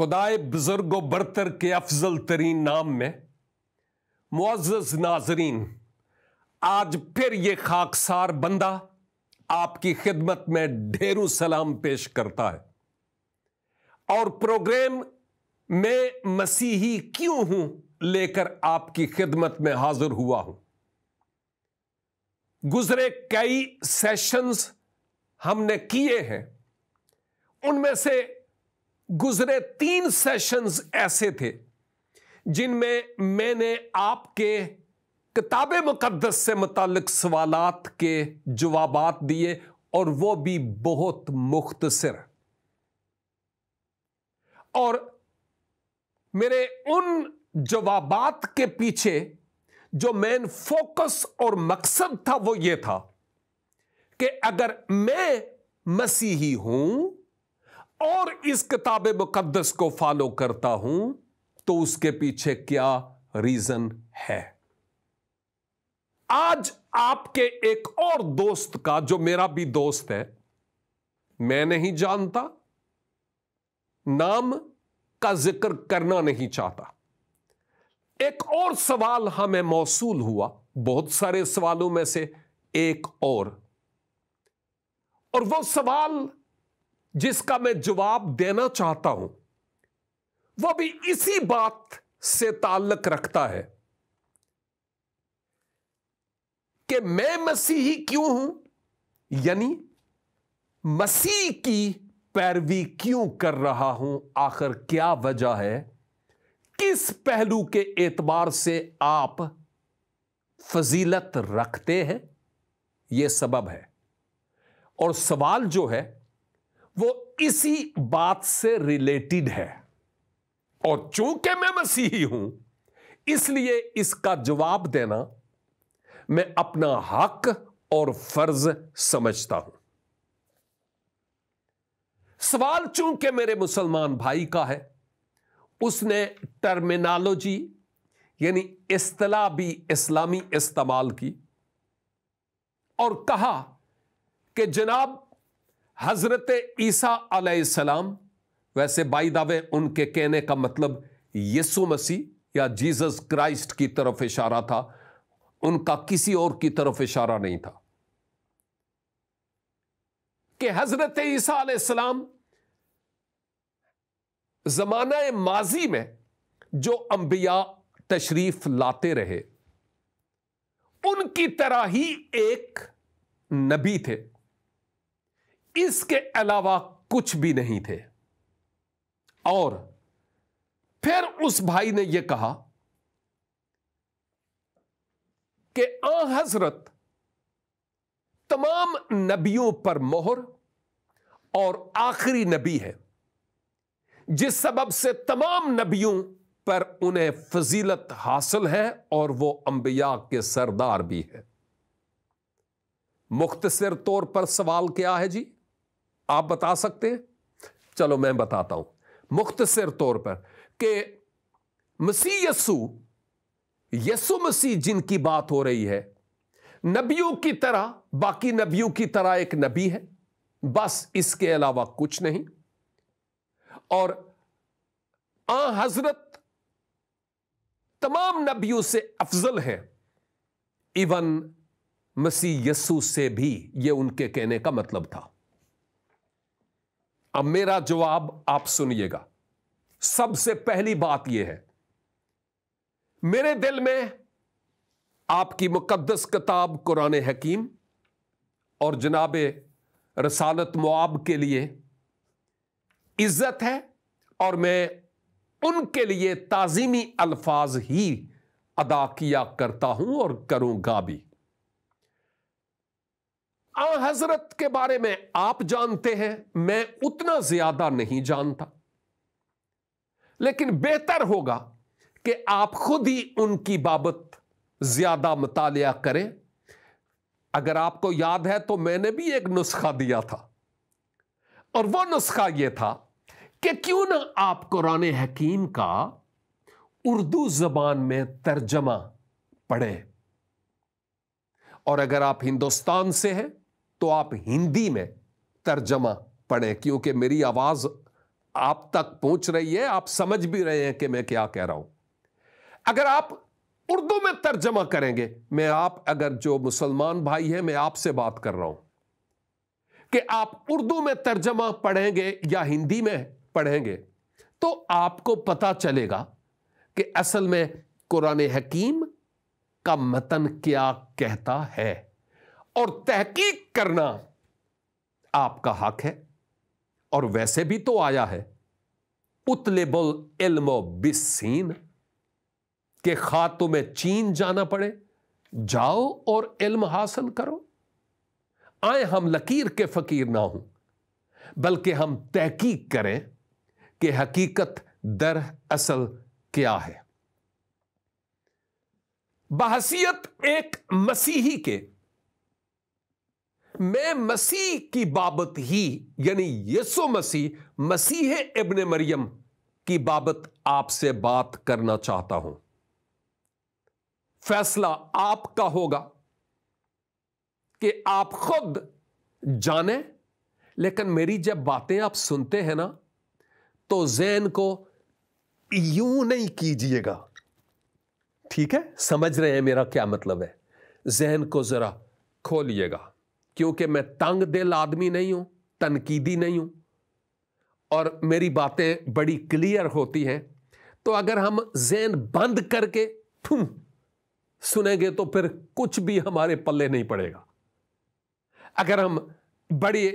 खुदाए बुजुर्गो बरतर के अफजल तरीन नाम में मुआज़ नाजरीन आज फिर ये खाकसार बंदा आपकी खिदमत में ढेरों सलाम पेश करता है और प्रोग्राम में मसीही क्यों हूं लेकर आपकी खिदमत में हाजिर हुआ हूं गुजरे कई सेशंस हमने किए हैं उनमें से गुजरे तीन सेशंस ऐसे थे जिनमें मैंने आपके किताब मुकदस से मुतक सवाल के जवाब दिए और वो भी बहुत मुख्तसर और मेरे उन जवाब के पीछे जो मेन फोकस और मकसद था वो ये था कि अगर मैं मसीही हूं और इस किताब मुकदस को फॉलो करता हूं तो उसके पीछे क्या रीजन है आज आपके एक और दोस्त का जो मेरा भी दोस्त है मैं नहीं जानता नाम का जिक्र करना नहीं चाहता एक और सवाल हमें हाँ मौसूल हुआ बहुत सारे सवालों में से एक और और वो सवाल जिसका मैं जवाब देना चाहता हूं वह भी इसी बात से ताल्लक रखता है कि मैं मसीही क्यों हूं यानी मसीह की पैरवी क्यों कर रहा हूं आखिर क्या वजह है किस पहलू के एतबार से आप फजीलत रखते हैं यह सबब है और सवाल जो है वो इसी बात से रिलेटेड है और चूंकि मैं मसीही हूं इसलिए इसका जवाब देना मैं अपना हक और फर्ज समझता हूं सवाल चूंकि मेरे मुसलमान भाई का है उसने टर्मिनोलॉजी यानी इस्तला भी इस्लामी इस्तेमाल की और कहा कि जनाब हज़रत ईसा आलाम वैसे बाई दावे उनके कहने का मतलब यसु मसीह या जीसस क्राइस्ट की तरफ इशारा था उनका किसी और की तरफ इशारा नहीं था कि हज़रत ईसा आलाम ज़माना माजी में जो अंबिया तशरीफ लाते रहे उनकी तरह ही एक नबी थे इसके अलावा कुछ भी नहीं थे और फिर उस भाई ने यह कहा कि आ हजरत तमाम नबियों पर मोहर और आखिरी नबी है जिस सबब से तमाम नबियों पर उन्हें फजीलत हासिल है और वो अंबिया के सरदार भी है मुख्तसर तौर पर सवाल क्या है जी आप बता सकते हैं चलो मैं बताता हूं मुख्तसर तौर पर कि मसीह यसु यसु मसीह जिनकी बात हो रही है नबियों की तरह बाकी नबियों की तरह एक नबी है बस इसके अलावा कुछ नहीं और आ हजरत तमाम नबियों से अफजल है इवन मसीह यसु से भी ये उनके कहने का मतलब था અમેરા જવાબ આપ સુનીયગા સબસે પહેલી બાત યે હે મેરે દિલ મે આપકી મુકદ્દસ કિતાબ કુરાને હકીમ ઓર જનાબે રસાલત મુઆબ કે લિયે ઇઝત હે ઓર મે ઉન કે લિયે તાઝીમી અલ્ફાઝ હી અદા કિયા કરતા હું ઓર કરુંગા બી आ हजरत के बारे में आप जानते हैं मैं उतना ज्यादा नहीं जानता लेकिन बेहतर होगा कि आप खुद ही उनकी बाबत ज्यादा मताल करें अगर आपको याद है तो मैंने भी एक नुस्खा दिया था और वो नुस्खा ये था कि क्यों ना आप कुरान हकीम का उर्दू जबान में तर्जमा पढ़ें और अगर आप हिंदुस्तान से हैं तो आप हिंदी में तर्जमा पढ़ें क्योंकि मेरी आवाज़ आप तक पहुंच रही है आप समझ भी रहे हैं कि मैं क्या कह रहा हूं अगर आप उर्दू में तर्जमा करेंगे मैं आप अगर जो मुसलमान भाई है मैं आपसे बात कर रहा हूं कि आप उर्दू में तर्जमा पढ़ेंगे या हिंदी में पढ़ेंगे तो आपको पता चलेगा कि असल में कुरान हकीम का मतन क्या कहता है और तहकीक करना आपका हक है और वैसे भी तो आया है उतलेबुल इल्म बिसीन के खातु में चीन जाना पड़े जाओ और इल्म हासिल करो आए हम लकीर के फकीर ना हूं बल्कि हम तहकीक करें कि हकीकत दर असल क्या है बहसियत एक मसीही के मैं मसीह की बाबत ही यानी यसो मसीह मसीह इबन मरियम की बाबत आपसे बात करना चाहता हूं फैसला आपका होगा कि आप खुद जाने लेकिन मेरी जब बातें आप सुनते हैं ना तो जैन को यूं नहीं कीजिएगा ठीक है समझ रहे हैं मेरा क्या मतलब है जहन को जरा खोलिएगा क्योंकि मैं तंग दिल आदमी नहीं हूँ तनकीदी नहीं हूँ और मेरी बातें बड़ी क्लियर होती हैं तो अगर हम जैन बंद करके ठू सुनेंगे तो फिर कुछ भी हमारे पल्ले नहीं पड़ेगा अगर हम बड़ी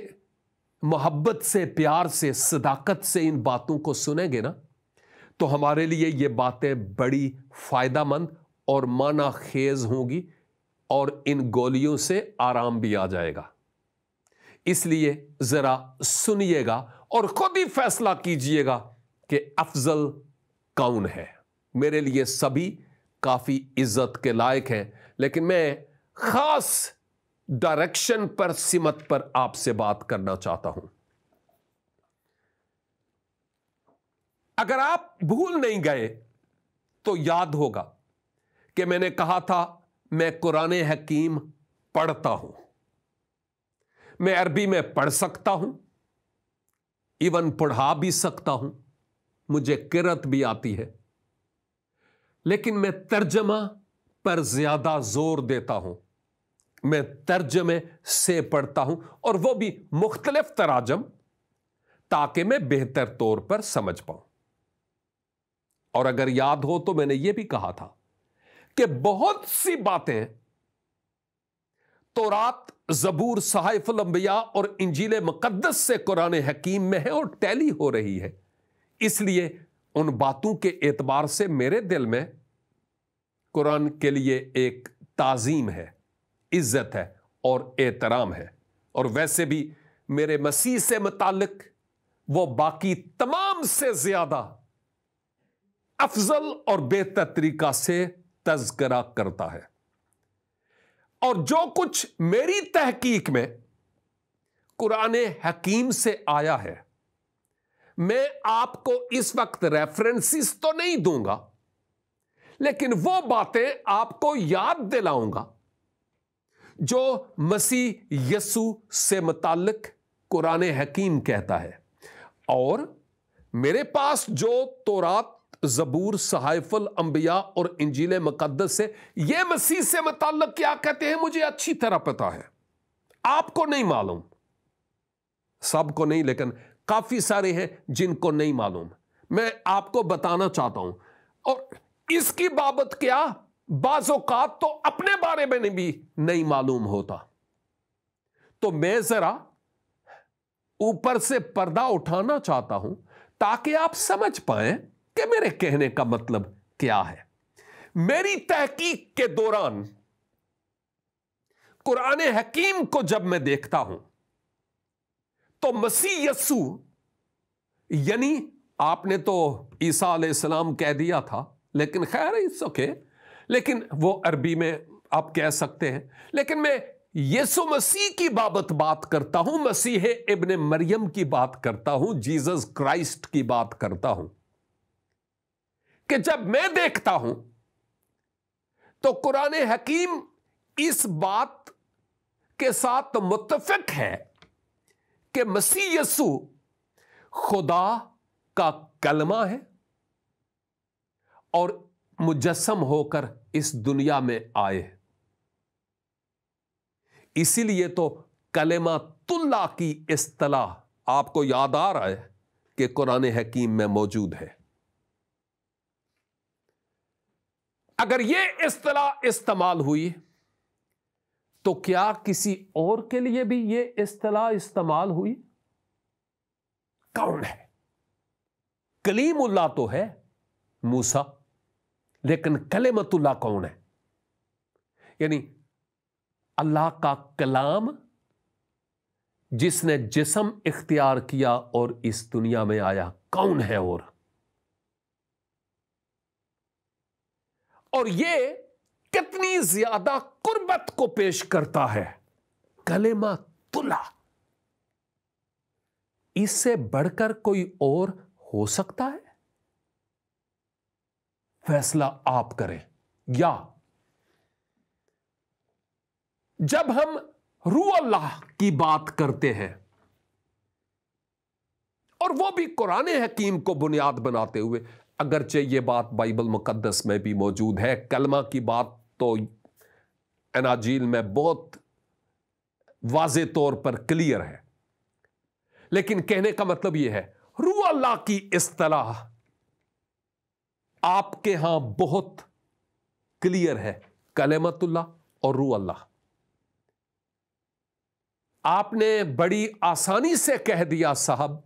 मोहब्बत से प्यार से सदाकत से इन बातों को सुनेंगे ना तो हमारे लिए ये बातें बड़ी फ़ायदा मंद और माना खेज होंगी और इन गोलियों से आराम भी आ जाएगा इसलिए ज़रा सुनिएगा और खुद ही फैसला कीजिएगा कि अफजल कौन है मेरे लिए सभी काफ़ी इज्जत के लायक हैं लेकिन मैं ख़ास डायरेक्शन पर सिमत पर आपसे बात करना चाहता हूं अगर आप भूल नहीं गए तो याद होगा कि मैंने कहा था मैं कुरान हकीम पढ़ता हूं मैं अरबी में पढ़ सकता हूं इवन पढ़ा भी सकता हूं मुझे किरत भी आती है लेकिन मैं तर्जमा पर ज्यादा जोर देता हूं मैं तर्जमे से पढ़ता हूं और वो भी मुख्तलिफ तराजम ताकि मैं बेहतर तौर पर समझ पाऊं और अगर याद हो तो मैंने ये भी कहा था कि बहुत सी बातें तोरात जबूर सहाइफुल अंबिया और इंजील मुकदस से कुरान हकीम में है और टैली हो रही है इसलिए उन बातों के एतबार से मेरे दिल में कुरान के लिए एक ताजीम है इज्जत है और एहतराम है और वैसे भी मेरे मसीह से मुतक वो बाकी तमाम से ज्यादा अफजल और बेहतर तरीका से तस्करा करता है और जो कुछ मेरी तहकीक में कुरान हकीम से आया है मैं आपको इस वक्त रेफरेंसेस तो नहीं दूंगा लेकिन वो बातें आपको याद दिलाऊंगा जो मसीह यसु से मुतालिक कुरान हकीम कहता है और मेरे पास जो तोरात जबूर सहाइफुल अंबिया और इंजील मुकदस से यह मसीह से मतलब क्या कहते हैं मुझे अच्छी तरह पता है आपको नहीं मालूम सबको नहीं लेकिन काफ़ी सारे हैं जिनको नहीं मालूम मैं आपको बताना चाहता हूं और इसकी बाबत क्या बाज़ात तो अपने बारे में भी नहीं मालूम होता तो मैं ज़रा ऊपर से पर्दा उठाना चाहता हूं ताकि आप समझ पाएं कि मेरे कहने का मतलब क्या है मेरी तहकीक के दौरान कुरान हकीम को जब मैं देखता हूं तो मसीह यस्सु यानी आपने तो ईसा सलाम कह दिया था लेकिन खैर इट्स ओके लेकिन वो अरबी में आप कह सकते हैं लेकिन मैं यीशु मसीह की बाबत बात करता हूं मसीह इब्ने मरियम की बात करता हूं जीसस क्राइस्ट की बात करता हूं कि जब मैं देखता हूं तो कुरान हकीम इस बात के साथ मुतफिक है कि मसीह यसु खुदा का कलमा है और मुजस्म होकर इस दुनिया में आए इसीलिए तो कलेमा तुल्ला की इस्तलाह आपको याद आ रहा है कि कुरान हकीम में मौजूद है अगर यह इस्तलाह इस्तेमाल हुई तो क्या किसी और के लिए भी ये इस्तलाह इस्तेमाल हुई कौन है कलीमुल्ला तो है मूसा लेकिन कलेमतुल्ला कौन है यानी अल्लाह का कलाम जिसने जिसम इख्तियार किया और इस दुनिया में आया कौन है और और ये कितनी ज्यादा कुर्बत को पेश करता है कलेमा तुला इससे बढ़कर कोई और हो सकता है फैसला आप करें या जब हम रू अल्लाह की बात करते हैं और वो भी कुरान हकीम को बुनियाद बनाते हुए अगरचे ये बात बाइबल मुक़दस में भी मौजूद है कलमा की बात तो अनाजील में बहुत वाज तौर पर क्लियर है लेकिन कहने का मतलब यह है रू अल्लाह की असलाह आपके यहां बहुत क्लियर है कलेमतुल्ला और रू अल्लाह आपने बड़ी आसानी से कह दिया साहब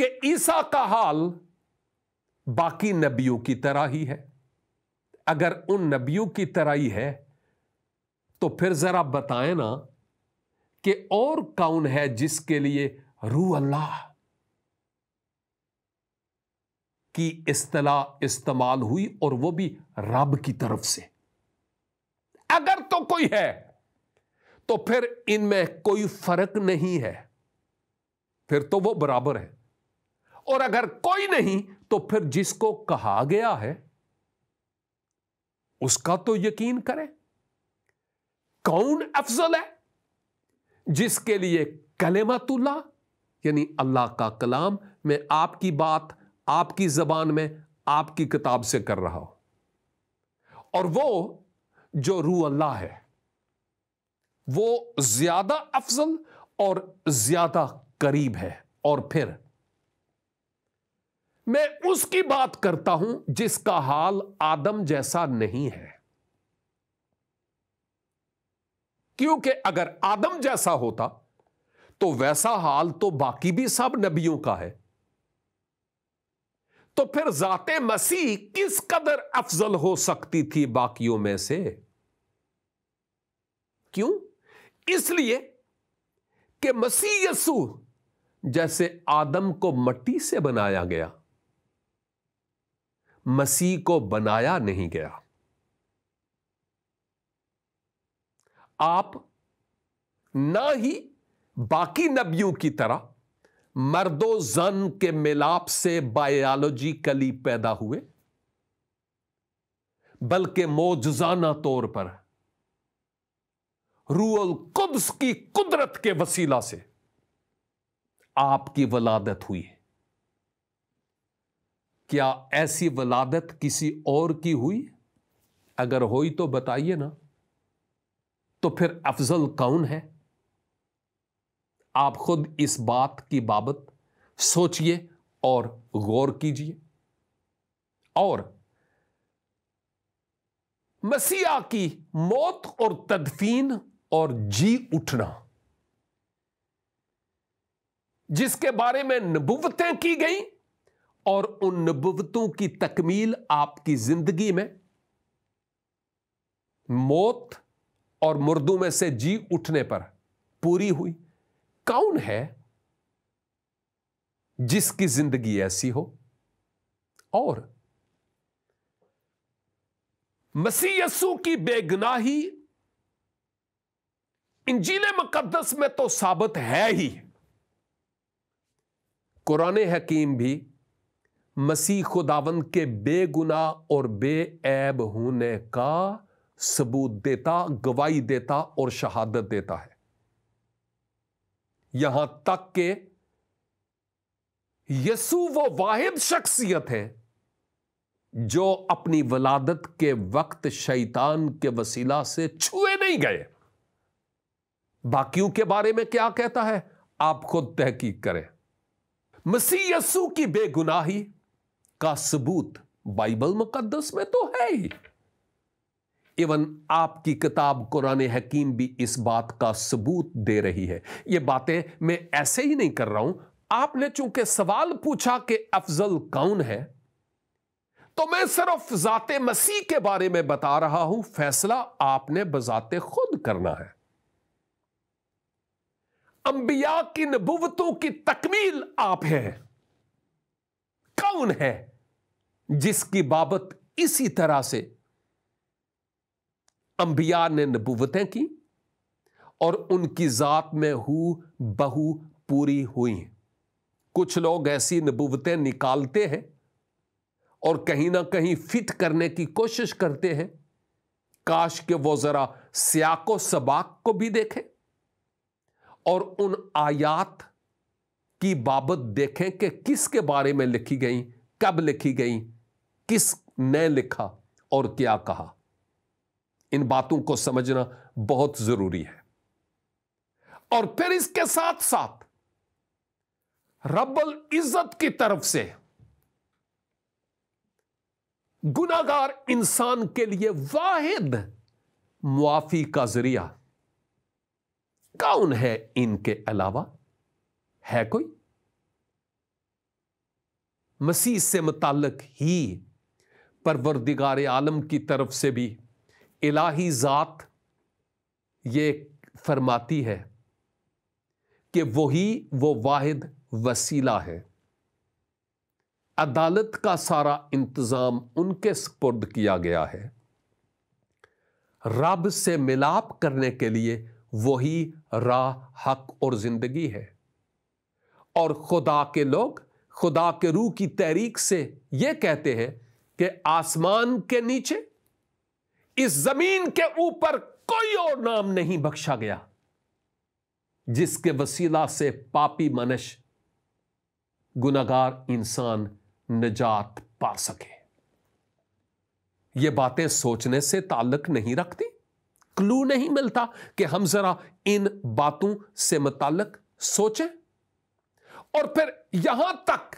कि ईसा का हाल बाकी नबियों की तरह ही है अगर उन नबियों की तरह ही है तो फिर जरा बताएं ना कि और कौन है जिसके लिए रू अल्लाह की इस्तलाह इस्तेमाल हुई और वो भी रब की तरफ से अगर तो कोई है तो फिर इनमें कोई फर्क नहीं है फिर तो वो बराबर है और अगर कोई नहीं तो फिर जिसको कहा गया है उसका तो यकीन करें कौन अफजल है जिसके लिए कलेमतुल्ला यानी अल्लाह का कलाम मैं आपकी बात आपकी जबान में आपकी किताब से कर रहा हूं और वो जो रू अल्लाह है वो ज्यादा अफजल और ज्यादा करीब है और फिर मैं उसकी बात करता हूं जिसका हाल आदम जैसा नहीं है क्योंकि अगर आदम जैसा होता तो वैसा हाल तो बाकी भी सब नबियों का है तो फिर जाते मसीह किस कदर अफजल हो सकती थी बाकियों में से क्यों इसलिए कि मसीह यसु जैसे आदम को मट्टी से बनाया गया मसीह को बनाया नहीं गया आप ना ही बाकी नबियों की तरह मर्दो जन के मिलाप से बायोलॉजिकली पैदा हुए बल्कि मोजाना तौर पर रूअल कुद्स की कुदरत के वसीला से आपकी वलादत हुई है क्या ऐसी वलादत किसी और की हुई अगर हुई तो बताइए ना तो फिर अफजल कौन है आप खुद इस बात की बाबत सोचिए और गौर कीजिए और मसीहा की मौत और तदफीन और जी उठना जिसके बारे में नबुवतें की गई और उन नबूवतों की तकमील आपकी जिंदगी में मौत और मुर्दों में से जी उठने पर पूरी हुई कौन है जिसकी जिंदगी ऐसी हो और मसीह यसु की बेगनाही इंजील मुकदस में तो साबित है ही कुरान हकीम भी मसीह खुदावन के बेगुना और बेऐब होने का सबूत देता गवाही देता और शहादत देता है यहां तक के यसु वो वाहिद शख्सियत है जो अपनी वलादत के वक्त शैतान के वसीला से छुए नहीं गए बाकियों के बारे में क्या कहता है आप खुद तहकीक करें मसीह यसु की बेगुनाही का सबूत बाइबल मुकदस में तो है ही इवन आपकी किताब कुरान हकीम भी इस बात का सबूत दे रही है ये बातें मैं ऐसे ही नहीं कर रहा हूं आपने चूंकि सवाल पूछा कि अफजल कौन है तो मैं सिर्फ जात मसीह के बारे में बता रहा हूं फैसला आपने बजाते खुद करना है अंबिया की नबुवतों की तकमील आप हैं कौन है जिसकी बाबत इसी तरह से अंबिया ने नबूवतें की और उनकी ज़ात में हु बहू पूरी हुई हैं कुछ लोग ऐसी नबूवतें निकालते हैं और कहीं ना कहीं फिट करने की कोशिश करते हैं काश के वो ज़रा सियाको सबाक को भी देखें और उन आयात की बाबत देखें कि किसके बारे में लिखी गई कब लिखी गई किस ने लिखा और क्या कहा इन बातों को समझना बहुत जरूरी है और फिर इसके साथ साथ रब्बल इज्जत की तरफ से गुनागार इंसान के लिए वाहिद मुआफी का जरिया कौन है इनके अलावा है कोई मसीह से मुतालक ही परवरदिगार आलम की तरफ से भी इलाही ज़ात ये फरमाती है कि वही वो वाहिद वसीला है अदालत का सारा इंतज़ाम उनके सपुर्द किया गया है रब से मिलाप करने के लिए वही राह हक और ज़िंदगी है और खुदा के लोग खुदा के रूह की तहरीक से ये कहते हैं कि आसमान के नीचे इस जमीन के ऊपर कोई और नाम नहीं बख्शा गया जिसके वसीला से पापी मनुष्य गुनागार इंसान निजात पा सके ये बातें सोचने से ताल्लुक नहीं रखती क्लू नहीं मिलता कि हम जरा इन बातों से मुतालक सोचें और फिर यहां तक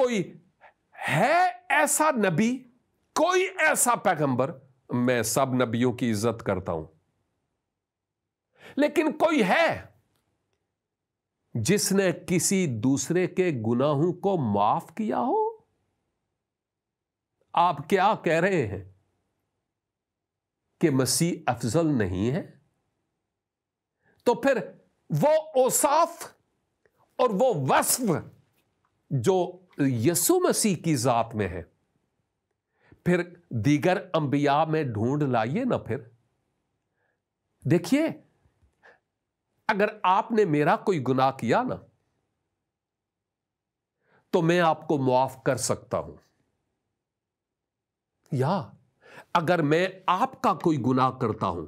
कोई है ऐसा नबी कोई ऐसा पैगंबर मैं सब नबियों की इज्जत करता हूं लेकिन कोई है जिसने किसी दूसरे के गुनाहों को माफ किया हो आप क्या कह रहे हैं कि मसीह अफजल नहीं है तो फिर वो ओसाफ और वो वस्फ जो यसु मसीह की ज़ात में है फिर दीगर अंबिया में ढूंढ लाइए ना फिर देखिए अगर आपने मेरा कोई गुनाह किया ना तो मैं आपको मुआफ कर सकता हूं या अगर मैं आपका कोई गुनाह करता हूं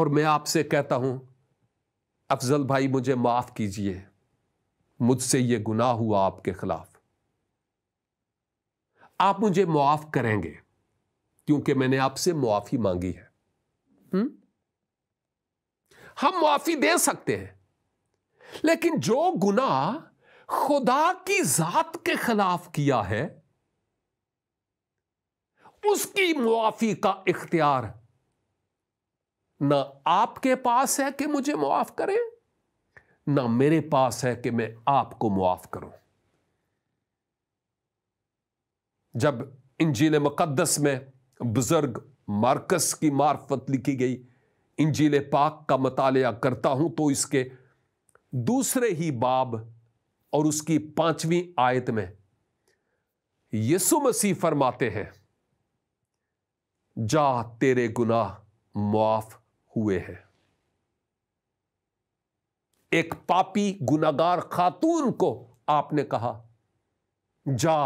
और मैं आपसे कहता हूं अफजल भाई मुझे माफ कीजिए मुझसे ये गुनाह हुआ आपके खिलाफ आप मुझे मुआफ करेंगे क्योंकि मैंने आपसे मुआफी मांगी है हुँ? हम मुआफी दे सकते हैं लेकिन जो गुनाह खुदा की जात के खिलाफ किया है उसकी मुआफी का इख्तियार ना आपके पास है कि मुझे मुआफ करें ना मेरे पास है कि मैं आपको मुआफ करूं जब इंजील मुक़दस में बुज़ुर्ग मार्कस की मार्फत लिखी गई इंजील पाक का मताल करता हूं तो इसके दूसरे ही बाब और उसकी पांचवीं आयत में यसु मसीह फरमाते हैं जा तेरे गुनाह मुआफ हुए हैं एक पापी गुनागार खातून को आपने कहा जा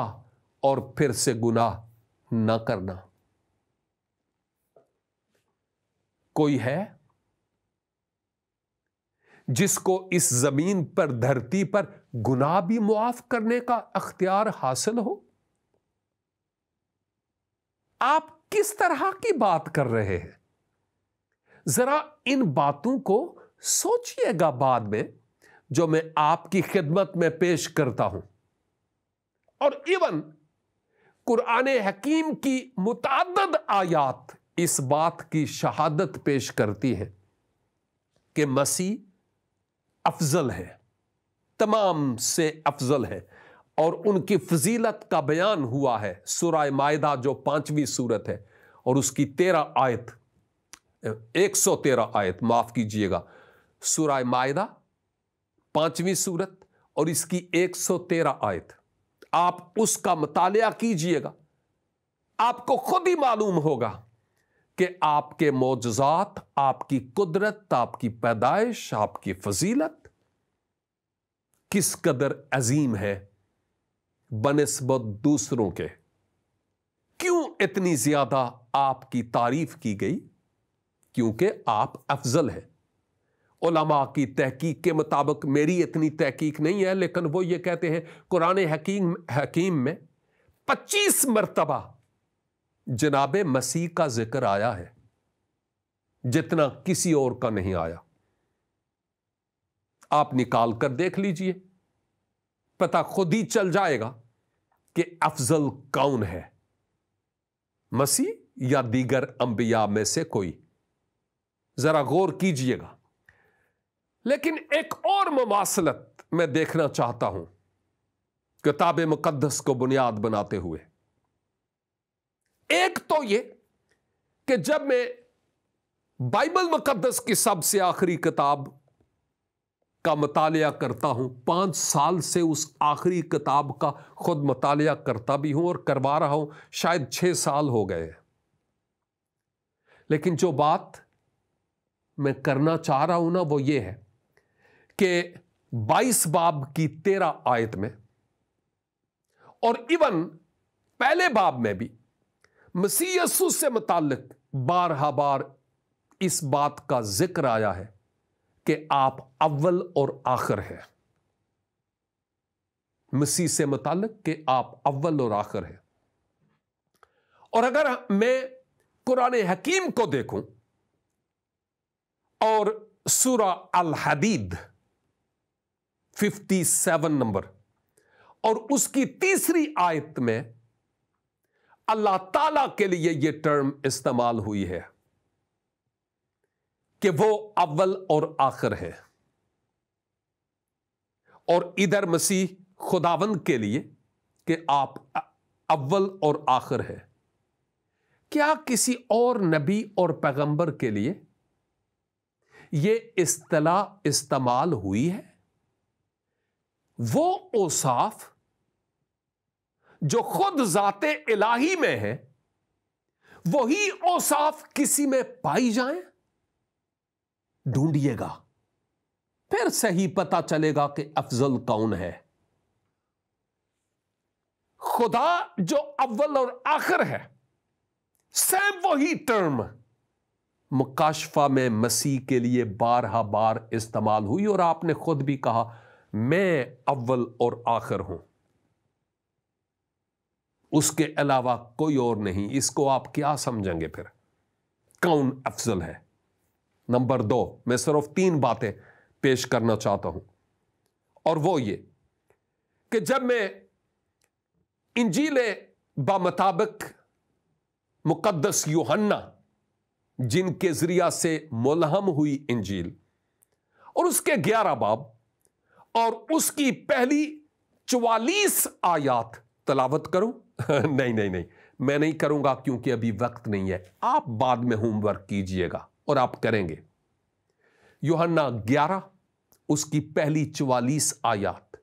और फिर से गुनाह न करना कोई है जिसको इस जमीन पर धरती पर गुनाह भी मुआफ करने का अख्तियार हासिल हो आप किस तरह की बात कर रहे हैं जरा इन बातों को सोचिएगा बाद में जो मैं आपकी खिदमत में पेश करता हूं और इवन कुरान हकीम की मुतद आयात इस बात की शहादत पेश करती है कि मसीह अफजल है तमाम से अफजल है और उनकी फजीलत का बयान हुआ है सुरय मायदा जो पांचवी सूरत है और उसकी तेरह आयत एक सौ तेरह आयत माफ कीजिएगा सूरह मायदा पांचवी सूरत और इसकी 113 आयत आप उसका मतलब कीजिएगा आपको खुद ही मालूम होगा कि आपके मोजात आपकी कुदरत आपकी पैदाइश आपकी फजीलत किस कदर अजीम है बनस्बत दूसरों के क्यों इतनी ज्यादा आपकी तारीफ की गई क्योंकि आप अफजल हैं उलमा की तहकीक के मुताबिक मेरी इतनी तहकीक नहीं है लेकिन वो ये कहते हैं कुरान हकीम हकीम में पच्चीस मरतबा जनाब मसीह का जिक्र आया है जितना किसी और का नहीं आया आप निकाल कर देख लीजिए पता खुद ही चल जाएगा कि अफजल कौन है मसीह या दीगर अंबिया में से कोई जरा गौर कीजिएगा लेकिन एक और ममासलत मैं देखना चाहता हूं किताब मुकदस को बुनियाद बनाते हुए एक तो ये कि जब मैं बाइबल मुकदस की सबसे आखिरी किताब का मतालिया करता हूं पांच साल से उस आखिरी किताब का खुद मताल करता भी हूं और करवा रहा हूं शायद छह साल हो गए लेकिन जो बात मैं करना चाह रहा हूं ना वो ये है के 22 बाब की 13 आयत में और इवन पहले बाब में भी मसीह यसु से मुतालिक बारहा बार इस बात का जिक्र आया है कि आप अव्वल और आखिर हैं मसीह से मुतालिक कि आप अव्वल और आखिर हैं और अगर मैं कुरान हकीम को देखूं और सूरा अल हदीद 57 नंबर और उसकी तीसरी आयत में अल्लाह ताला के लिए यह टर्म इस्तेमाल हुई है कि वो अव्वल और आखिर है और इधर मसीह खुदावंद के लिए कि आप अव्वल और आखिर है क्या किसी और नबी और पैगंबर के लिए यह इस्तला इस्तेमाल हुई है वो ओसाफ जो खुद जाते इलाही में है वही ओसाफ किसी में पाई जाए ढूंढिएगा फिर सही पता चलेगा कि अफजल कौन है खुदा जो अव्वल और आखिर है सेम वही टर्म मुकाशफा में मसीह के लिए बारहा बार इस्तेमाल हुई और आपने खुद भी कहा मैं अव्वल और आखिर हूं उसके अलावा कोई और नहीं इसको आप क्या समझेंगे फिर कौन अफजल है नंबर दो मैं सिर्फ तीन बातें पेश करना चाहता हूं और वो ये कि जब मैं इंजील बामताबक मुकदस यूहन्ना जिनके ज़रिया से मुलहम हुई इंजील और उसके ग्यारह बाब और उसकी पहली चवालीस आयात तलावत करूं नहीं नहीं नहीं मैं नहीं करूंगा क्योंकि अभी वक्त नहीं है आप बाद में होमवर्क कीजिएगा और आप करेंगे योहन्ना ग्यारह उसकी पहली चवालीस आयात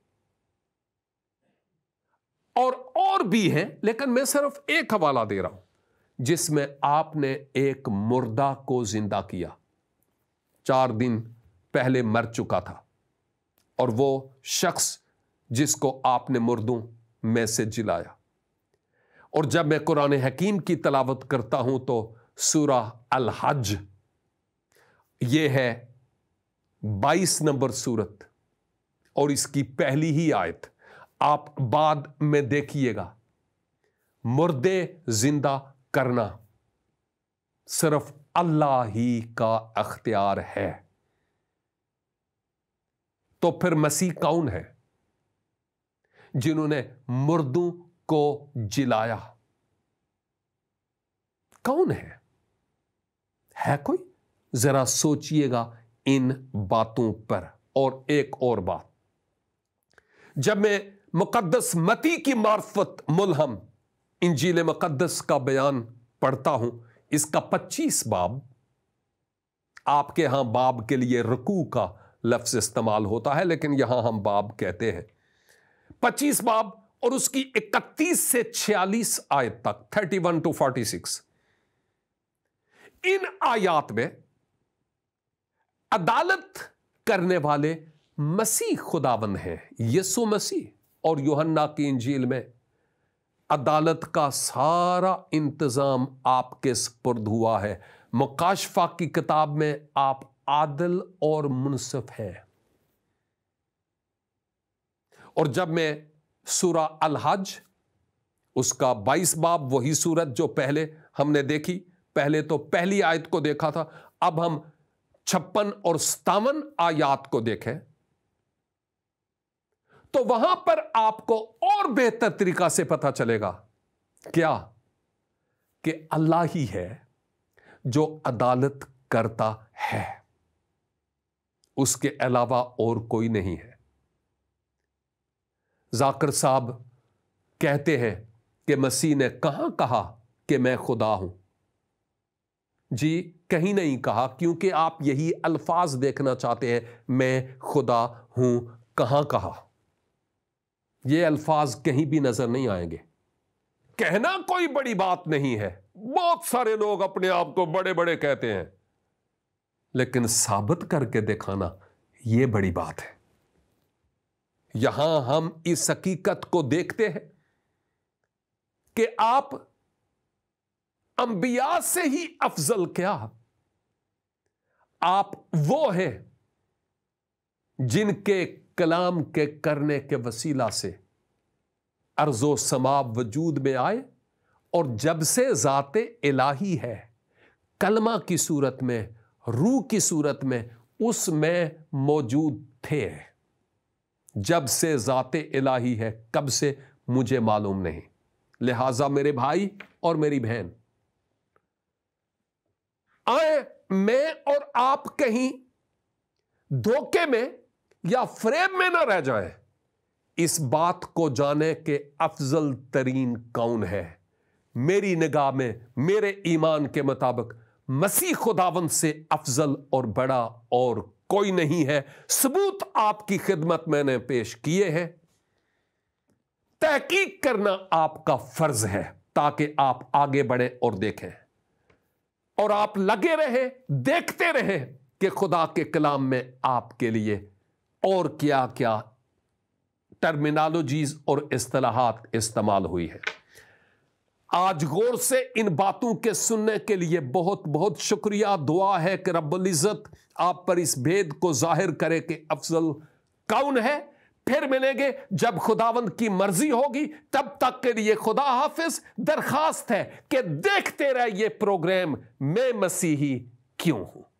और और भी हैं लेकिन मैं सिर्फ एक हवाला दे रहा हूं जिसमें आपने एक मुर्दा को जिंदा किया चार दिन पहले मर चुका था और वो शख्स जिसको आपने मुर्दों में से जिलाया और जब मैं कुरान हकीम की तलावत करता हूं तो सूरा अल हज ये है 22 नंबर सूरत और इसकी पहली ही आयत आप बाद में देखिएगा मुर्दे जिंदा करना सिर्फ अल्लाह ही का अख्तियार है तो फिर मसीह कौन है जिन्होंने मुर्दों को जिलाया कौन है है कोई जरा सोचिएगा इन बातों पर और एक और बात जब मैं मुकद्दस मती की मार्फत मुलहम इंजील मुकदस का बयान पढ़ता हूं इसका 25 बाब आपके यहां बाब के लिए रकू का लफ्ज़ इस्तेमाल होता है लेकिन यहां हम बाब कहते हैं पच्चीस बाब और उसकी इकतीस से छियालीस आयत तक thirty one to forty six इन आयात में अदालत करने वाले मसीह खुदावन हैं यसु मसीह और योहन्ना की इंजील में अदालत का सारा इंतज़ाम आपके स्पुर्द हुआ है मुकाशफा की किताब में आप आदल और मुनसफ है और जब मैं सूरा अलहज उसका बाईस बाब वही सूरत जो पहले हमने देखी पहले तो पहली आयत को देखा था अब हम छप्पन और सतावन आयात को देखें तो वहां पर आपको और बेहतर तरीका से पता चलेगा क्या कि अल्लाह ही है जो अदालत करता है उसके अलावा और कोई नहीं है जाकर साहब कहते हैं कि मसीह ने कहां कहा कि मैं खुदा हूं जी कहीं नहीं कहा क्योंकि आप यही अल्फाज देखना चाहते हैं मैं खुदा हूं कहां कहा ये अल्फाज कहीं भी नजर नहीं आएंगे कहना कोई बड़ी बात नहीं है बहुत सारे लोग अपने आप को बड़े बड़े कहते हैं लेकिन साबित करके दिखाना ये बड़ी बात है यहां हम इस हकीकत को देखते हैं कि आप अंबिया से ही अफजल क्या आप वो हैं जिनके कलाम के करने के वसीला से अर्जो समाप वजूद में आए और जब से जाते इलाही है कलमा की सूरत में रूह की सूरत में उसमें मौजूद थे जब से ज़ात इलाही है कब से मुझे मालूम नहीं लिहाजा मेरे भाई और मेरी बहन आए मैं और आप कहीं धोखे में या फ्रेम में ना रह जाए इस बात को जाने के अफजल तरीन कौन है मेरी निगाह में मेरे ईमान के मुताबिक मसीह खुदावन से अफजल और बड़ा और कोई नहीं है सबूत आपकी खिदमत मैंने पेश किए हैं तहकीक करना आपका फर्ज है ताकि आप आगे बढ़े और देखें और आप लगे रहे देखते रहे कि खुदा के कलाम में आपके लिए और क्या क्या टर्मिनोलॉजीज और असलाहत इस्तेमाल हुई है आज गौर से इन बातों के सुनने के लिए बहुत बहुत शुक्रिया दुआ है कि रब्बुल्ज़त आप पर इस भेद को जाहिर करे कि अफजल कौन है फिर मिलेंगे जब खुदावंद की मर्जी होगी तब तक के लिए खुदा हाफिज दरखास्त है कि देखते रहे ये प्रोग्राम मैं मसीही क्यों हूं